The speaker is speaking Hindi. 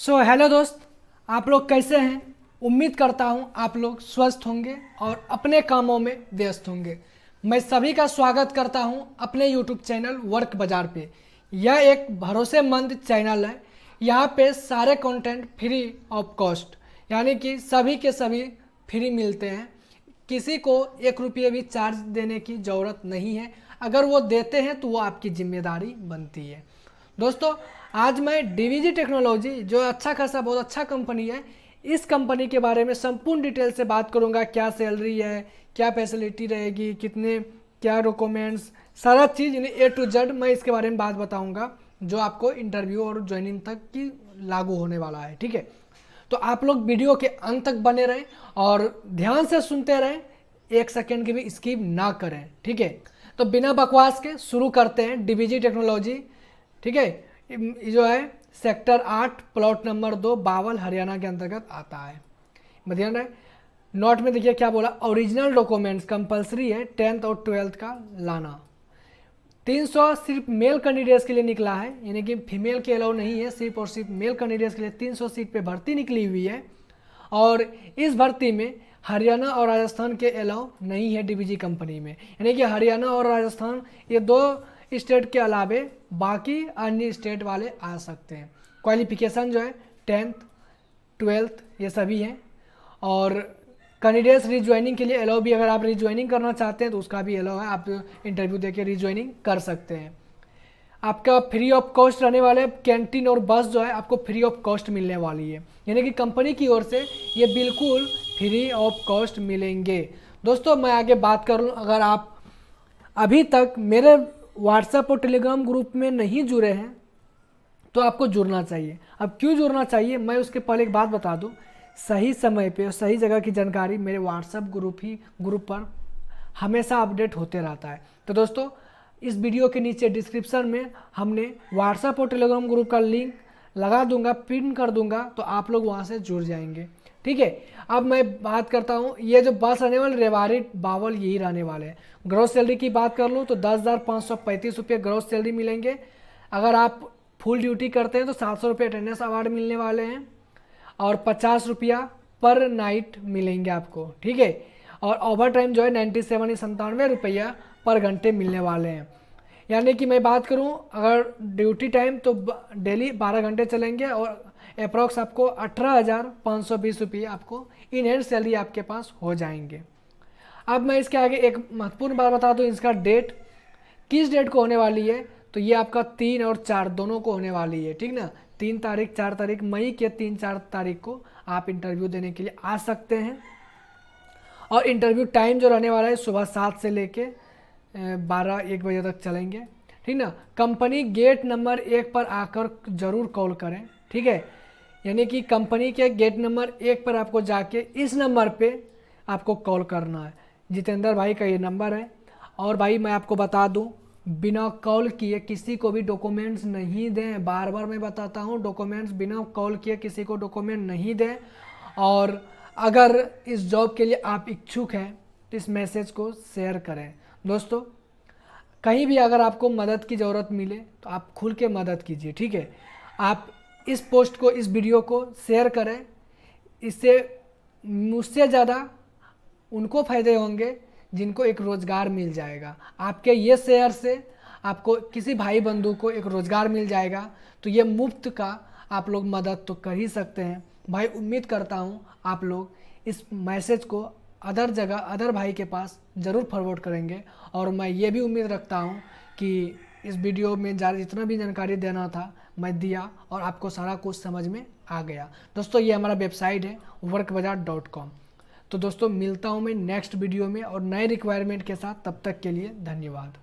सो so, हेलो दोस्त आप लोग कैसे हैं उम्मीद करता हूँ आप लोग स्वस्थ होंगे और अपने कामों में व्यस्त होंगे मैं सभी का स्वागत करता हूँ अपने यूट्यूब चैनल वर्क बाज़ार पे यह एक भरोसेमंद चैनल है यहाँ पे सारे कंटेंट फ्री ऑफ कॉस्ट यानी कि सभी के सभी फ्री मिलते हैं किसी को एक रुपये भी चार्ज देने की ज़रूरत नहीं है अगर वो देते हैं तो वो आपकी जिम्मेदारी बनती है दोस्तों आज मैं डीवीजी टेक्नोलॉजी जो अच्छा खासा बहुत अच्छा कंपनी है इस कंपनी के बारे में संपूर्ण डिटेल से बात करूंगा क्या सैलरी है क्या फैसिलिटी रहेगी कितने क्या डॉक्यूमेंट्स सारा चीज़ यानी ए टू जेड मैं इसके बारे में बात बताऊंगा जो आपको इंटरव्यू और ज्वाइनिंग तक की लागू होने वाला है ठीक है तो आप लोग वीडियो के अंत तक बने रहें और ध्यान से सुनते रहें एक सेकेंड की भी स्कीप ना करें ठीक है तो बिना बकवास के शुरू करते हैं डिवीजी टेक्नोलॉजी ठीक है जो है सेक्टर आठ प्लॉट नंबर दो बावल हरियाणा के अंतर्गत आता है मध्यान रहे नोट में देखिए क्या बोला ओरिजिनल डॉक्यूमेंट्स कंपलसरी है टेंथ और ट्वेल्थ का लाना 300 सिर्फ मेल कैंडिडेट्स के लिए निकला है यानी कि फीमेल के अलाउ नहीं है सिर्फ और सिर्फ मेल कैंडिडेट्स के लिए 300 सीट पे भर्ती निकली हुई है और इस भर्ती में हरियाणा और राजस्थान के अलाउ नहीं है डीबीजी कंपनी में यानी कि हरियाणा और राजस्थान ये दो स्टेट के अलावे बाकी अन्य स्टेट वाले आ सकते हैं क्वालिफिकेशन जो है टेंथ ट्वेल्थ ये सभी हैं और कैंडिडेट्स रिज्वाइनिंग के लिए अलाउ भी अगर आप रिज्वाइनिंग करना चाहते हैं तो उसका भी अलाउ है आप इंटरव्यू के रिज्वाइनिंग कर सकते हैं आपका फ्री ऑफ कॉस्ट रहने वाला है कैंटीन और बस जो है आपको फ्री ऑफ कॉस्ट मिलने वाली है यानी कि कंपनी की ओर से ये बिल्कुल फ्री ऑफ कॉस्ट मिलेंगे दोस्तों मैं आगे बात कर लूँ अगर आप अभी तक मेरे व्हाट्सएप और टेलीग्राम ग्रुप में नहीं जुड़े हैं तो आपको जुड़ना चाहिए अब क्यों जुड़ना चाहिए मैं उसके पहले एक बात बता दूँ सही समय पर और सही जगह की जानकारी मेरे व्हाट्सएप ग्रुप ही ग्रुप पर हमेशा अपडेट होते रहता है तो दोस्तों इस वीडियो के नीचे डिस्क्रिप्शन में हमने व्हाट्सएप और टेलीग्राम ग्रुप का लिंक लगा दूंगा पिन कर दूंगा तो आप लोग वहाँ से जुड़ जाएंगे ठीक है अब मैं बात करता हूँ ये जो बस रहने वाले रेवारी बावल यही रहने वाले हैं ग्रोथ सैलरी की बात कर लूँ तो दस हज़ार पाँच सौ पैंतीस रुपये ग्रोथ सैलरी मिलेंगे अगर आप फुल ड्यूटी करते हैं तो सात सौ रुपये अटेंडेंस अवार्ड मिलने वाले हैं और पचास रुपया पर नाइट मिलेंगे आपको ठीक है और ओवर टाइम जो है नाइन्टी सेवन संतानवे रुपया पर घंटे मिलने वाले हैं यानी कि मैं बात करूं अगर ड्यूटी टाइम तो डेली बारह घंटे चलेंगे और अप्रॉक्स आपको अठारह हज़ार पाँच सौ बीस रुपये आपको इन हैंड सैलरी आपके पास हो जाएंगे अब मैं इसके आगे एक महत्वपूर्ण बात बता दूँ इसका डेट किस डेट को होने वाली है तो ये आपका तीन और चार दोनों को होने वाली है ठीक ना तीन तारीख चार तारीख मई के तीन चार तारीख को आप इंटरव्यू देने के लिए आ सकते हैं और इंटरव्यू टाइम जो रहने वाला है सुबह सात से लेके बारह एक बजे तक चलेंगे ठीक ना कंपनी गेट नंबर एक पर आकर ज़रूर कॉल करें ठीक है यानी कि कंपनी के गेट नंबर एक पर आपको जाके इस नंबर पे आपको कॉल करना है जितेंद्र भाई का ये नंबर है और भाई मैं आपको बता दूं बिना कॉल किए किसी को भी डॉक्यूमेंट्स नहीं दें बार बार मैं बताता हूँ डॉक्यूमेंट्स बिना कॉल किए किसी को डॉक्यूमेंट नहीं दें और अगर इस जॉब के लिए आप इच्छुक हैं तो इस मैसेज को शेयर करें दोस्तों कहीं भी अगर आपको मदद की ज़रूरत मिले तो आप खुल के मदद कीजिए ठीक है आप इस पोस्ट को इस वीडियो को शेयर करें इससे मुझसे ज़्यादा उनको फ़ायदे होंगे जिनको एक रोज़गार मिल जाएगा आपके ये शेयर से आपको किसी भाई बंधु को एक रोज़गार मिल जाएगा तो ये मुफ्त का आप लोग मदद तो कर ही सकते हैं भाई उम्मीद करता हूँ आप लोग इस मैसेज को अदर जगह अदर भाई के पास ज़रूर फॉरवर्ड करेंगे और मैं ये भी उम्मीद रखता हूँ कि इस वीडियो में ज़्यादा जितना भी जानकारी देना था मैं दिया और आपको सारा कुछ समझ में आ गया दोस्तों ये हमारा वेबसाइट है वर्क बाजार डॉट कॉम तो दोस्तों मिलता हूँ मैं नेक्स्ट वीडियो में और नए रिक्वायरमेंट के साथ तब तक के लिए धन्यवाद